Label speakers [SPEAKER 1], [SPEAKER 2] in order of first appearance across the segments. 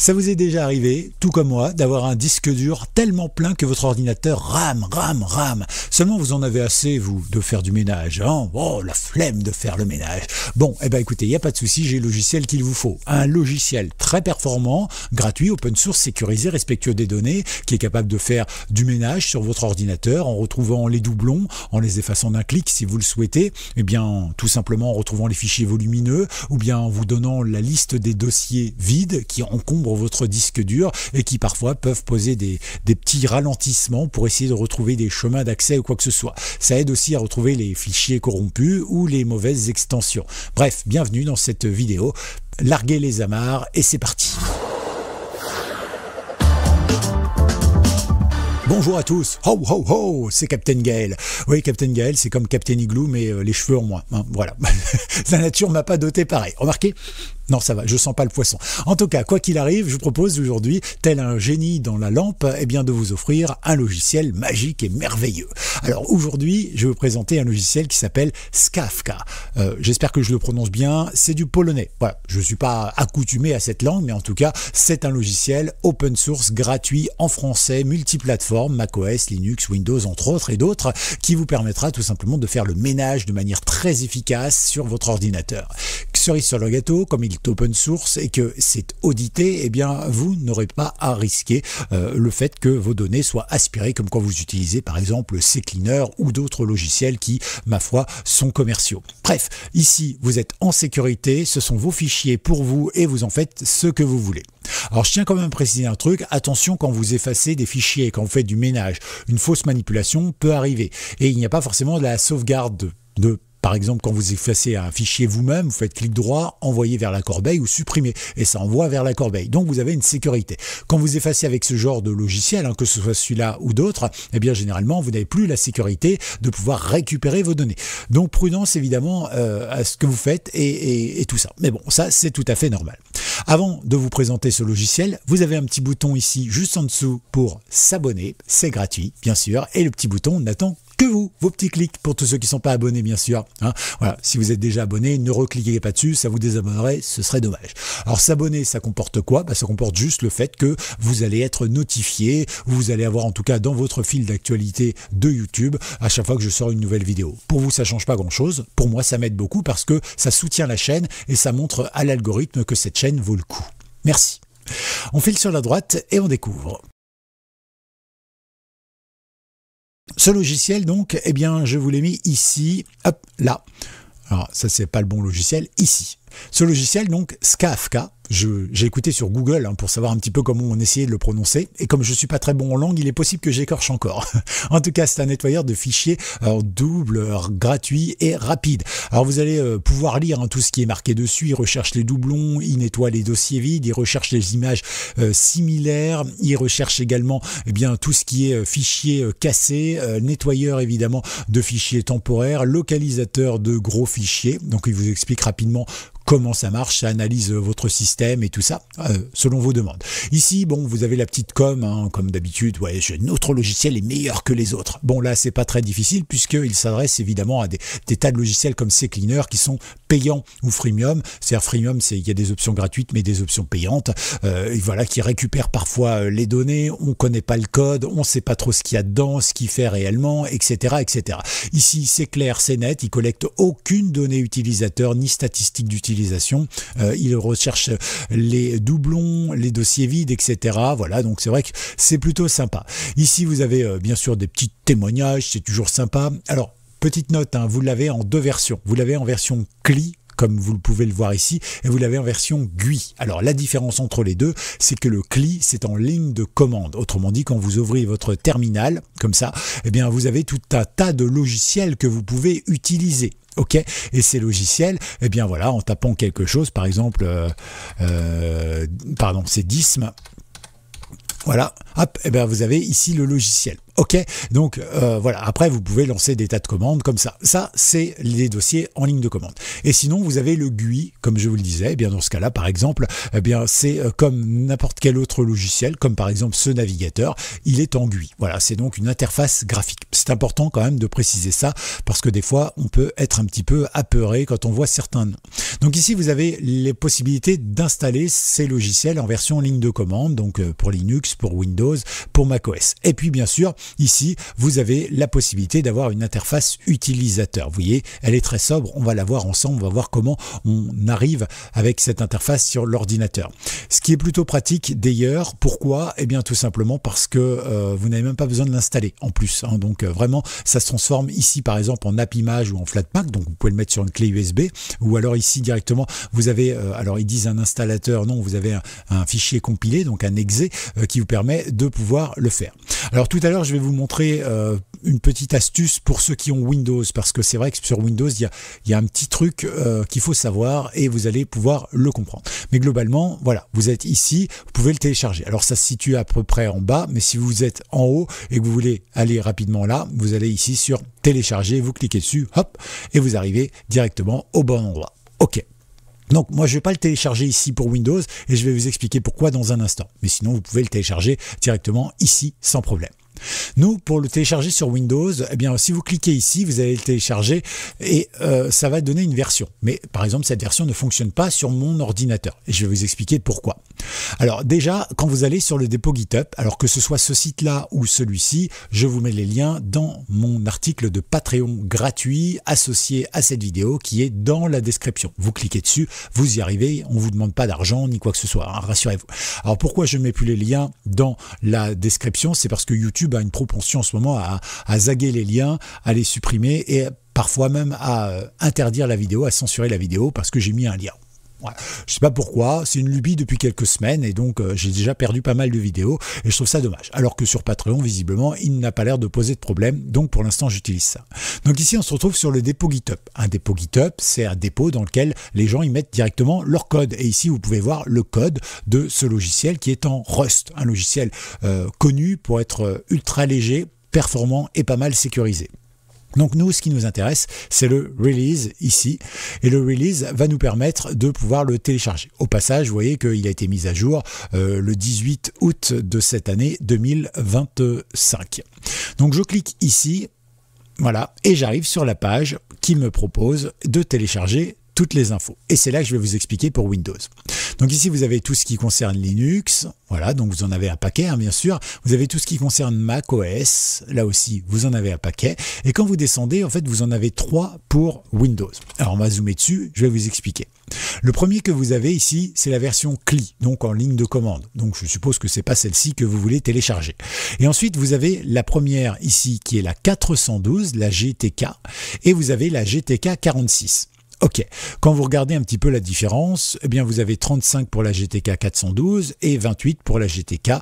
[SPEAKER 1] Ça vous est déjà arrivé, tout comme moi, d'avoir un disque dur tellement plein que votre ordinateur rame, rame, rame. Seulement vous en avez assez, vous, de faire du ménage. Hein. oh, la flemme de faire le ménage. Bon, eh ben écoutez, il n'y a pas de souci, j'ai le logiciel qu'il vous faut. Un logiciel très performant, gratuit, open source, sécurisé, respectueux des données, qui est capable de faire du ménage sur votre ordinateur en retrouvant les doublons, en les effaçant d'un clic si vous le souhaitez, et eh bien tout simplement en retrouvant les fichiers volumineux, ou bien en vous donnant la liste des dossiers vides qui encombrent votre disque dur, et qui parfois peuvent poser des, des petits ralentissements pour essayer de retrouver des chemins d'accès ou quoi que ce soit. Ça aide aussi à retrouver les fichiers corrompus ou les mauvaises extensions. Bref, bienvenue dans cette vidéo. Larguez les amarres et c'est parti. Bonjour à tous. Ho ho ho, c'est Captain Gale. Oui, Captain Gale, c'est comme Captain Igloo, mais euh, les cheveux en moins. Hein, voilà. La nature m'a pas doté pareil. Remarquez non, ça va, je sens pas le poisson. En tout cas, quoi qu'il arrive, je vous propose aujourd'hui, tel un génie dans la lampe, eh bien de vous offrir un logiciel magique et merveilleux. Alors aujourd'hui, je vais vous présenter un logiciel qui s'appelle Skafka. Euh, j'espère que je le prononce bien. C'est du polonais. je ne suis pas accoutumé à cette langue, mais en tout cas, c'est un logiciel open source, gratuit, en français, multiplateforme, macOS, Linux, Windows, entre autres, et d'autres, qui vous permettra tout simplement de faire le ménage de manière très efficace sur votre ordinateur cerise sur le gâteau, comme il est open source et que c'est audité, eh bien, vous n'aurez pas à risquer euh, le fait que vos données soient aspirées, comme quand vous utilisez par exemple CCleaner ou d'autres logiciels qui, ma foi, sont commerciaux. Bref, ici, vous êtes en sécurité, ce sont vos fichiers pour vous et vous en faites ce que vous voulez. Alors je tiens quand même à préciser un truc, attention quand vous effacez des fichiers, quand vous faites du ménage, une fausse manipulation peut arriver et il n'y a pas forcément de la sauvegarde de par exemple, quand vous effacez un fichier vous-même, vous faites clic droit, envoyer vers la corbeille ou supprimer, et ça envoie vers la corbeille. Donc vous avez une sécurité. Quand vous effacez avec ce genre de logiciel, hein, que ce soit celui-là ou d'autres, eh bien généralement vous n'avez plus la sécurité de pouvoir récupérer vos données. Donc prudence évidemment euh, à ce que vous faites et, tout ça. Mais bon, ça c'est tout à fait normal. Avant de vous présenter ce logiciel, vous avez un petit bouton ici juste en dessous pour s'abonner, c'est gratuit bien sûr, et le petit bouton n'attend que vous, vos petits clics pour tous ceux qui ne sont pas abonnés, bien sûr. Hein. voilà, si vous êtes déjà abonné, ne recliquez pas dessus, ça vous désabonnerait, ce serait dommage. Alors s'abonner, ça comporte quoi bah, Ça comporte juste le fait que vous allez être notifié, vous allez avoir en tout cas dans votre fil d'actualité de YouTube à chaque fois que je sors une nouvelle vidéo. Pour vous, ça change pas grand-chose. Pour moi, ça m'aide beaucoup parce que ça soutient la chaîne et ça montre à l'algorithme que cette chaîne vaut le coup. Merci. On file sur la droite et on découvre. Ce logiciel, donc, eh bien, je vous l'ai mis ici, hop, là. Alors, ça, c'est pas le bon logiciel, ici. Ce logiciel, donc, Skafka, j'ai écouté sur Google hein, pour savoir un petit peu comment on essayait de le prononcer. Et comme je suis pas très bon en langue, il est possible que j'écorche encore. en tout cas, c'est un nettoyeur de fichiers en double, gratuit et rapide. Alors vous allez euh, pouvoir lire hein, tout ce qui est marqué dessus. Il recherche les doublons, il nettoie les dossiers vides, il recherche les images euh, similaires, il recherche également eh bien tout ce qui est euh, euh cassés, cassé, nettoyeur évidemment de fichiers temporaires, localisateur de gros fichiers. Donc il vous explique rapidement comment ça marche, ça analyse euh, votre système et tout ça, euh, selon vos demandes. Ici, bon, vous avez la petite com, hein, comme d'habitude, ouais, notre logiciel est meilleur que les autres. Bon, là, c'est pas très difficile puisqu'il s'adresse évidemment à des, tas de logiciels comme CCleaner qui sont payants ou freemium. C'est-à-dire freemium, c'est il y a des options gratuites mais des options payantes. Euh, et voilà, qui récupèrent parfois les données, on connaît pas le code, on sait pas trop ce qu'il y a dedans, ce qu'il fait réellement, etc., etc. Ici, c'est clair, c'est net, il collecte aucune donnée utilisateur ni statistique d'utilisateur euh, il recherche les doublons, les dossiers vides, etc. Voilà, donc c'est vrai que c'est plutôt sympa. Ici, vous avez euh, bien sûr des petits témoignages, c'est toujours sympa. Alors, Petite note, hein, vous l'avez en deux versions. Vous l'avez en version CLI comme vous pouvez le voir ici, et vous l'avez en version GUI. Alors la différence entre les deux, c'est que le CLI, c'est en ligne de commande. Autrement dit, quand vous ouvrez votre terminal, comme ça, eh bien, vous avez tout un tas de logiciels que vous pouvez utiliser. OK Et ces logiciels, eh bien voilà, en tapant quelque chose, par exemple, euh, euh, pardon, c'est DISM. Voilà, hop, eh bien vous avez ici le logiciel. OK. Donc euh, voilà, après vous pouvez lancer des tas de commandes comme ça. Ça, c'est les dossiers en ligne de commande. Et sinon, vous avez le GUI, comme je vous le disais, eh bien dans ce cas-là, par exemple, eh bien c'est euh, comme n'importe quel autre logiciel, comme par exemple ce navigateur, il est en GUI. Voilà, c'est donc une interface graphique. C'est important quand même de préciser ça, parce que des fois, on peut être un petit peu apeuré quand on voit certains noms. Donc ici, vous avez les possibilités d'installer ces logiciels en version ligne de commande, donc euh, pour Linux, pour Windows, pour macOS. Et puis bien sûr, ici, vous avez la possibilité d'avoir une interface utilisateur. Vous voyez, elle est très sobre, on va la voir ensemble, on va voir comment on arrive avec cette interface sur l'ordinateur. Ce qui est plutôt pratique d'ailleurs, pourquoi Eh bien tout simplement parce que euh, vous n'avez même pas besoin de l'installer en plus. Hein. donc euh, vraiment, ça se transforme ici par exemple en app image ou en flatpak, donc vous pouvez le mettre sur une clé USB, ou alors ici directement, vous avez, euh, alors ils disent un installateur, non, vous avez un, fichier compilé, donc un exe, euh, qui vous permet de pouvoir le faire. Alors tout à l'heure, je vais vous montrer euh, une petite astuce pour ceux qui ont Windows, parce que c'est vrai que sur Windows, il y a, un petit truc qu'il faut savoir et vous allez pouvoir le comprendre. Mais globalement, voilà, vous êtes ici, vous pouvez le télécharger. Alors ça se situe à peu près en bas, mais si vous êtes en haut et que vous voulez aller rapidement là, vous allez ici sur télécharger, vous cliquez dessus, hop, et vous arrivez directement au bon endroit. OK. Donc moi je ne vais pas le télécharger ici pour Windows et je vais vous expliquer pourquoi dans un instant. Mais sinon vous pouvez le télécharger directement ici sans problème. Nous, pour le télécharger sur Windows, eh bien, si vous cliquez ici, vous allez le télécharger et euh, ça va donner une version. Mais par exemple, cette version ne fonctionne pas sur mon ordinateur. Et je vais vous expliquer pourquoi. Alors déjà, quand vous allez sur le dépôt GitHub, alors que ce soit ce site-là ou celui-ci, je vous mets les liens dans mon article de Patreon gratuit associé à cette vidéo qui est dans la description. Vous cliquez dessus, vous y arrivez, on ne vous demande pas d'argent ni quoi que ce soit, hein, rassurez-vous. Alors pourquoi je ne mets plus les liens dans la description C'est parce que YouTube Hein, une propension en ce moment à zaguer les liens, à les supprimer et parfois même à euh, interdire la vidéo, à censurer la vidéo parce que j'ai mis un lien. Je Je sais pas pourquoi, c'est une lubie depuis quelques semaines et donc euh, j'ai déjà perdu pas mal de vidéos et je trouve ça dommage. Alors que sur Patreon, visiblement, il n'a pas l'air de poser de problème, donc pour l'instant j'utilise ça. Donc ici on se retrouve sur le dépôt GitHub. Un dépôt GitHub, c'est un dépôt dans lequel les gens y mettent directement leur code. Et ici vous pouvez voir le code de ce logiciel qui est en Rust, un logiciel euh, connu pour être euh, ultra léger, performant et pas mal sécurisé. Donc nous, ce qui nous intéresse, c'est le release ici. Et le release va nous permettre de pouvoir le télécharger. Au passage, vous voyez qu'il a été mis à jour euh, le 18 août de cette année 2025. Donc je clique ici, voilà, et j'arrive sur la page qui me propose de télécharger toutes les infos. Et c'est là que je vais vous expliquer pour Windows. Donc ici, vous avez tout ce qui concerne Linux. Voilà, donc vous en avez un paquet, hein, bien sûr. Vous avez tout ce qui concerne Mac OS. Là aussi, vous en avez un paquet. Et quand vous descendez, en fait, vous en avez trois pour Windows. Alors, on va zoomer dessus. Je vais vous expliquer. Le premier que vous avez ici, c'est la version CLI, donc en ligne de commande. Donc, je suppose que c'est pas celle-ci que vous voulez télécharger. Et ensuite, vous avez la première ici, qui est la 412, la GTK. Et vous avez la GTK 46. Ok. Quand vous regardez un petit peu la différence, eh bien vous avez 35 pour la GTK 412 et 28 pour la GTK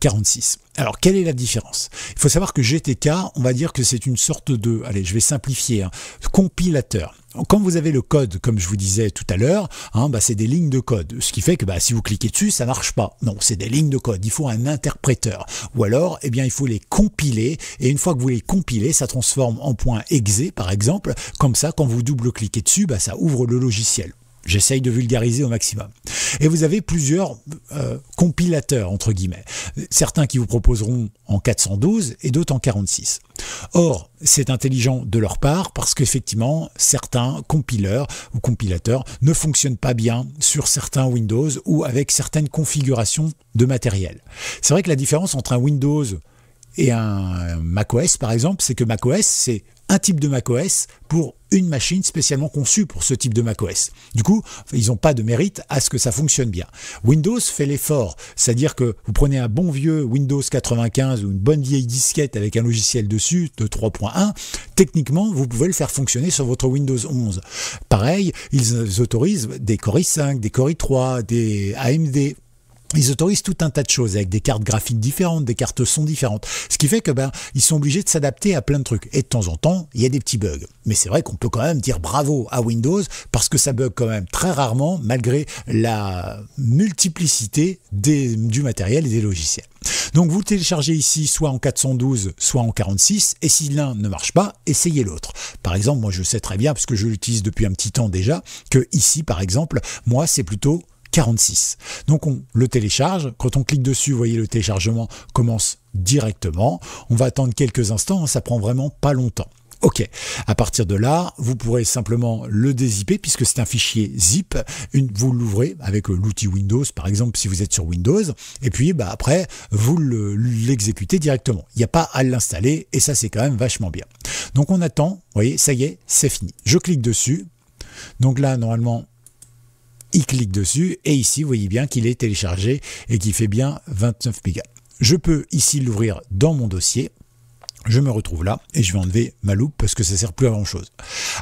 [SPEAKER 1] 46. Euh, alors, quelle est la différence Il faut savoir que GTK, on va dire que c'est une sorte de, allez, je vais simplifier, hein, compilateur quand vous avez le code, comme je vous disais tout à l'heure, hein, bah, c'est des lignes de code. Ce qui fait que bah, si vous cliquez dessus, ça marche pas. Non, c'est des lignes de code. Il faut un interpréteur. Ou alors, eh bien, il faut les compiler. Et une fois que vous les compilez, ça transforme en point .exe, par exemple. Comme ça, quand vous double-cliquez dessus, bah, ça ouvre le logiciel. J'essaye de vulgariser au maximum. Et vous avez plusieurs euh, compilateurs, entre guillemets. Certains qui vous proposeront en 412 et d'autres en 46. Or, c'est intelligent de leur part parce qu'effectivement, certains compileurs ou compilateurs ne fonctionnent pas bien sur certains Windows ou avec certaines configurations de matériel. C'est vrai que la différence entre un Windows et un euh, macOS par exemple, c'est que macOS, c'est un type de macOS pour une machine spécialement conçue pour ce type de macOS. Du coup, ils n'ont pas de mérite à ce que ça fonctionne bien. Windows fait l'effort, c'est-à-dire que vous prenez un bon vieux Windows 95 ou une bonne vieille disquette avec un logiciel dessus de 3.1, techniquement, vous pouvez le faire fonctionner sur votre Windows 11. Pareil, ils autorisent des Core i5, des Core i3, des AMD ils autorisent tout un tas de choses avec des cartes graphiques différentes, des cartes son différentes. Ce qui fait que ben ils sont obligés de s'adapter à plein de trucs. Et de temps en temps, il y a des petits bugs. Mais c'est vrai qu'on peut quand même dire bravo à Windows parce que ça bug quand même très rarement malgré la multiplicité du matériel et des logiciels. Donc vous téléchargez ici soit en 412, soit en 46, et si l'un ne marche pas, essayez l'autre. Par exemple, moi je sais très bien, parce que je l'utilise depuis un petit temps déjà, que ici par exemple, moi c'est plutôt 46. Donc on le télécharge. Quand on clique dessus, vous voyez le téléchargement commence directement. On va attendre quelques instants, hein, ça prend vraiment pas longtemps. Ok, à partir de là, vous pourrez simplement le dézipper puisque c'est un fichier zip. vous l'ouvrez avec euh, l'outil Windows, par exemple, si vous êtes sur Windows, et puis bah, après, vous l'exécutez directement. Il n'y a pas à l'installer et ça, c'est quand même vachement bien. Donc on attend, vous voyez, ça y est, c'est fini. Je clique dessus. Donc là, normalement, il clique dessus et ici vous voyez bien qu'il est téléchargé et qu'il fait bien 29 mégas. Je peux ici l'ouvrir dans mon dossier. Je me retrouve là et je vais enlever ma loupe parce que ça sert plus à grand chose.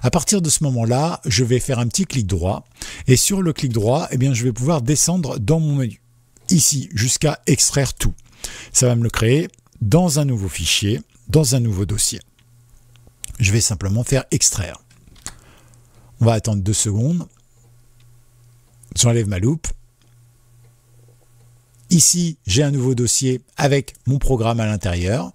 [SPEAKER 1] À partir de ce moment-là, je vais faire un petit clic droit et sur le clic droit, eh bien, je vais pouvoir descendre dans mon menu. Ici, jusqu'à extraire tout. Ça va me le créer dans un nouveau fichier, dans un nouveau dossier. Je vais simplement faire extraire. On va attendre deux secondes j'enlève ma loupe. Ici, j'ai un nouveau dossier avec mon programme à l'intérieur.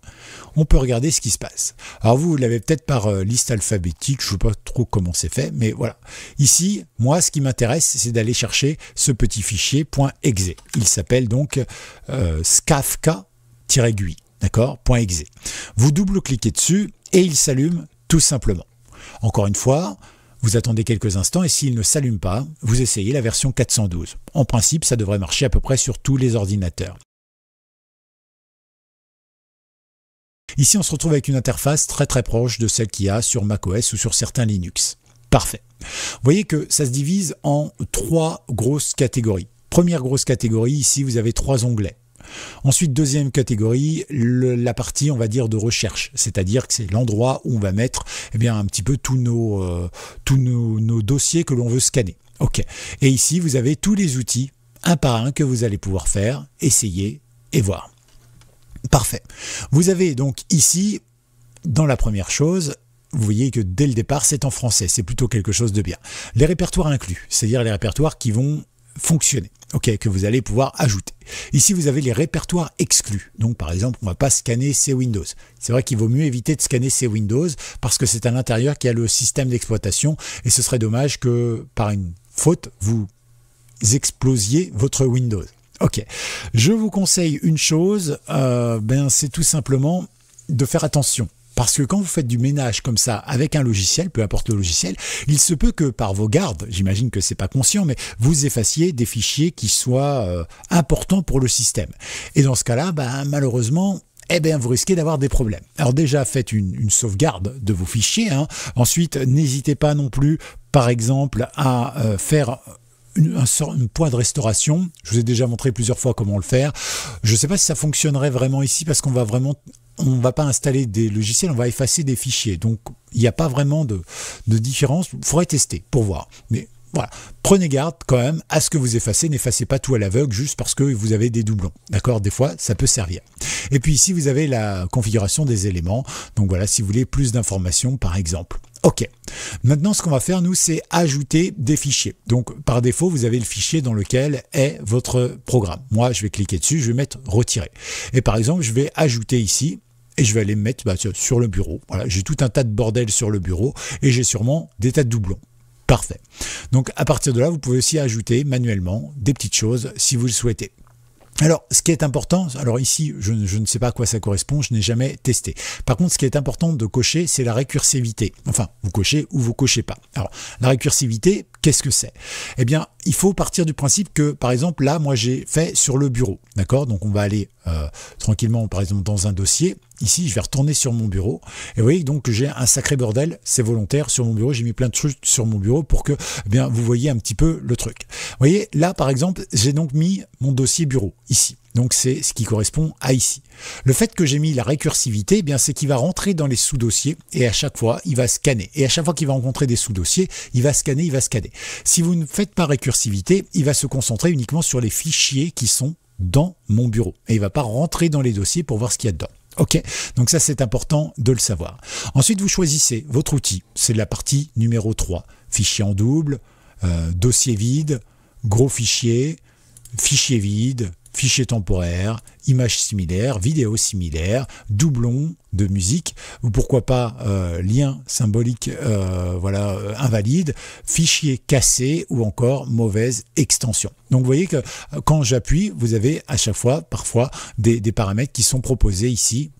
[SPEAKER 1] On peut regarder ce qui se passe. Alors vous, l'avez peut-être par euh, liste alphabétique, je ne sais pas trop comment c'est fait, mais voilà. Ici, moi, ce qui m'intéresse, c'est d'aller chercher ce petit fichier .exe. Il s'appelle donc euh, scafka-gui, d'accord .exe. Vous double-cliquez dessus et il s'allume tout simplement. Encore une fois, vous attendez quelques instants et s'il ne s'allume pas, vous essayez la version 412. En principe, ça devrait marcher à peu près sur tous les ordinateurs. Ici, on se retrouve avec une interface très très proche de celle qu'il y a sur macOS ou sur certains Linux. Parfait. Vous voyez que ça se divise en trois grosses catégories. Première grosse catégorie, ici, vous avez trois onglets. Ensuite, deuxième catégorie, la partie, on va dire, de recherche, c'est-à-dire que c'est l'endroit où on va mettre eh bien, un petit peu tous nos, euh, tous dossiers que l'on veut scanner. OK. Et ici, vous avez tous les outils, un par un, que vous allez pouvoir faire, essayer et voir. Parfait. Vous avez donc ici, dans la première chose, vous voyez que dès le départ, c'est en français, c'est plutôt quelque chose de bien. Les répertoires inclus, c'est-à-dire les répertoires qui vont fonctionner. OK, que vous allez pouvoir ajouter. Ici, vous avez les répertoires exclus. Donc, par exemple, on ne va pas scanner ces Windows. C'est vrai qu'il vaut mieux éviter de scanner ces Windows parce que c'est à l'intérieur qu'il y a le système d'exploitation et ce serait dommage que par une faute, vous explosiez votre Windows. Ok, je vous conseille une chose, euh, ben c'est tout simplement de faire attention. Parce que quand vous faites du ménage comme ça avec un logiciel, peu importe le logiciel, il se peut que par vos gardes, j'imagine que c'est pas conscient, mais vous effaciez des fichiers qui soient euh, importants pour le système. Et dans ce cas-là, ben, malheureusement, eh bien, vous risquez d'avoir des problèmes. Alors déjà, faites une, sauvegarde de vos fichiers. Hein. Ensuite, n'hésitez pas non plus, par exemple, à euh, faire une un, point de restauration. Je vous ai déjà montré plusieurs fois comment le faire. Je ne sais pas si ça fonctionnerait vraiment ici parce qu'on va vraiment on ne va pas installer des logiciels, on va effacer des fichiers. Donc, il n'y a pas vraiment de, différence. Il faudrait tester pour voir. Mais voilà. Prenez garde quand même à ce que vous effacez. N'effacez pas tout à l'aveugle juste parce que vous avez des doublons. D'accord Des fois, ça peut servir. Et puis ici, vous avez la configuration des éléments. Donc voilà, si vous voulez plus d'informations, par exemple. OK. Maintenant, ce qu'on va faire, nous, c'est ajouter des fichiers. Donc, par défaut, vous avez le fichier dans lequel est votre programme. Moi, je vais cliquer dessus, je vais mettre retirer. Et par exemple, je vais ajouter ici et je vais aller mettre bah, sur le bureau. Voilà, j'ai tout un tas de bordel sur le bureau et j'ai sûrement des tas de doublons. Parfait. Donc à partir de là, vous pouvez aussi ajouter manuellement des petites choses si vous le souhaitez. Alors, ce qui est important, alors ici, je, ne sais pas à quoi ça correspond, je n'ai jamais testé. Par contre, ce qui est important de cocher, c'est la récursivité. Enfin, vous cochez ou vous cochez pas. Alors, la récursivité, Qu'est-ce que c'est Eh bien, il faut partir du principe que, par exemple, là, moi, j'ai fait sur le bureau, d'accord Donc, on va aller euh, tranquillement, par exemple, dans un dossier. Ici, je vais retourner sur mon bureau. Et vous voyez donc j'ai un sacré bordel, c'est volontaire, sur mon bureau. J'ai mis plein de trucs sur mon bureau pour que eh bien, vous voyez un petit peu le truc. Vous voyez, là, par exemple, j'ai donc mis mon dossier bureau, ici. Donc c'est ce qui correspond à ici. Le fait que j'ai mis la récursivité, eh c'est qu'il va rentrer dans les sous-dossiers et à chaque fois, il va scanner. Et à chaque fois qu'il va rencontrer des sous-dossiers, il va scanner, il va scanner. Si vous ne faites pas récursivité, il va se concentrer uniquement sur les fichiers qui sont dans mon bureau. Et il ne va pas rentrer dans les dossiers pour voir ce qu'il y a dedans. Ok, donc ça c'est important de le savoir. Ensuite, vous choisissez votre outil. C'est la partie numéro 3. Fichier en double, euh, dossier vide, gros fichier, fichier vide, fichier temporaire, images similaires, vidéos similaires, doublons de musique, ou pourquoi pas euh, lien symbolique euh, voilà, euh, invalide, fichier cassé ou encore mauvaise extension. Donc vous voyez que quand j'appuie, vous avez à chaque fois parfois des paramètres qui sont proposés ici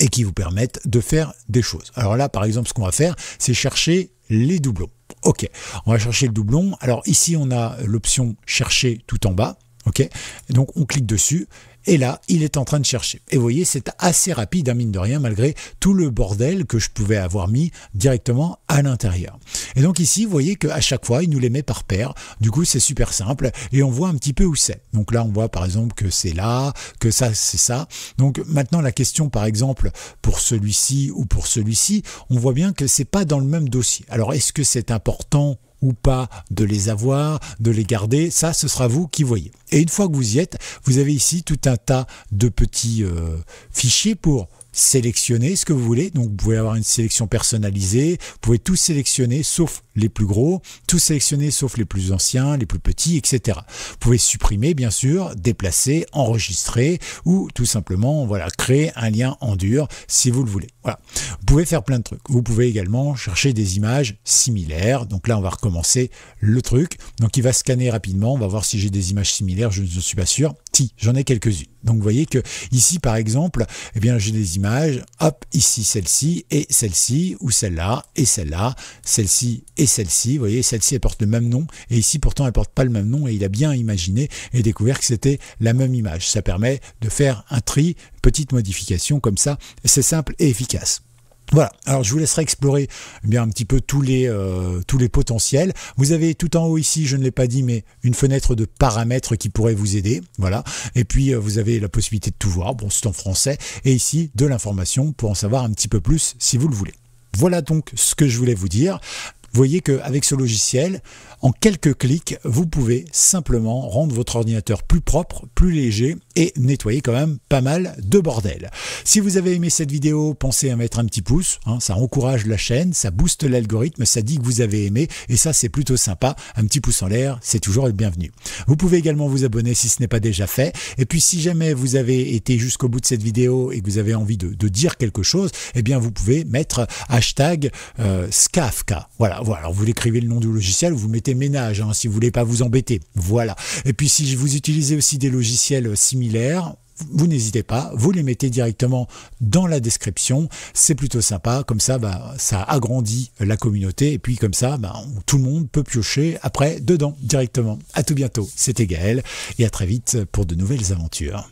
[SPEAKER 1] et qui vous permettent de faire des choses. Alors là, par exemple, ce qu'on va faire, c'est chercher les doublons. Ok, on va chercher le doublon. Alors ici, on a l'option chercher tout en bas. Ok Donc on clique dessus et là, il est en train de chercher. Et vous voyez, c'est assez rapide, à hein, mine de rien, malgré tout le bordel que je pouvais avoir mis directement à l'intérieur. Et donc ici, vous voyez qu'à chaque fois, il nous les met par paire. Du coup, c'est super simple et on voit un petit peu où c'est. Donc là, on voit par exemple que c'est là, que ça, c'est ça. Donc maintenant, la question, par exemple, pour celui-ci ou pour celui-ci, on voit bien que c'est pas dans le même dossier. Alors, est-ce que c'est important ou pas de les avoir, de les garder, ça ce sera vous qui voyez. Et une fois que vous y êtes, vous avez ici tout un tas de petits euh, fichiers pour sélectionner ce que vous voulez. Donc vous pouvez avoir une sélection personnalisée, vous pouvez tout sélectionner sauf les plus gros, tout sélectionner sauf les plus anciens, les plus petits, etc. Vous pouvez supprimer bien sûr, déplacer, enregistrer ou tout simplement voilà créer un lien en dur si vous le voulez. Voilà. Vous pouvez faire plein de trucs. Vous pouvez également chercher des images similaires. Donc là on va recommencer le truc. Donc il va scanner rapidement, on va voir si j'ai des images similaires, je ne suis pas sûr. Si, j'en ai quelques-unes. Donc vous voyez que ici par exemple, eh bien j'ai des images hop, ici celle-ci et celle-ci, ou celle-là et celle-là, celle-ci et celle-ci. Vous voyez, celle-ci elle porte le même nom, et ici pourtant elle porte pas le même nom, et il a bien imaginé et découvert que c'était la même image. Ça permet de faire un tri, petite modification comme ça, c'est simple et efficace. Voilà, alors je vous laisserai explorer eh bien un petit peu tous les, euh, tous les potentiels. Vous avez tout en haut ici, je ne l'ai pas dit, mais une fenêtre de paramètres qui pourrait vous aider. Voilà. Et puis euh, vous avez la possibilité de tout voir, bon c'est en français, et ici de l'information pour en savoir un petit peu plus si vous le voulez. Voilà donc ce que je voulais vous dire. Vous voyez qu'avec ce logiciel, en quelques clics, vous pouvez simplement rendre votre ordinateur plus propre, plus léger et nettoyer quand même pas mal de bordel. Si vous avez aimé cette vidéo, pensez à mettre un petit pouce, hein, ça encourage la chaîne, ça booste l'algorithme, ça dit que vous avez aimé et ça c'est plutôt sympa, un petit pouce en l'air, c'est toujours le bienvenu. Vous pouvez également vous abonner si ce n'est pas déjà fait et puis si jamais vous avez été jusqu'au bout de cette vidéo et que vous avez envie de, dire quelque chose, eh bien vous pouvez mettre hashtag euh, Skafka. Voilà, voilà, vous l'écrivez le nom du logiciel, vous mettez ménage hein, si vous voulez pas vous embêter. Voilà. Et puis si vous utilisez aussi des logiciels similaires vous n'hésitez pas, vous les mettez directement dans la description, c'est plutôt sympa, comme ça bah, ça agrandit la communauté et puis comme ça bah, tout le monde peut piocher après dedans directement. À tout bientôt, c'était Gaël et à très vite pour de nouvelles aventures.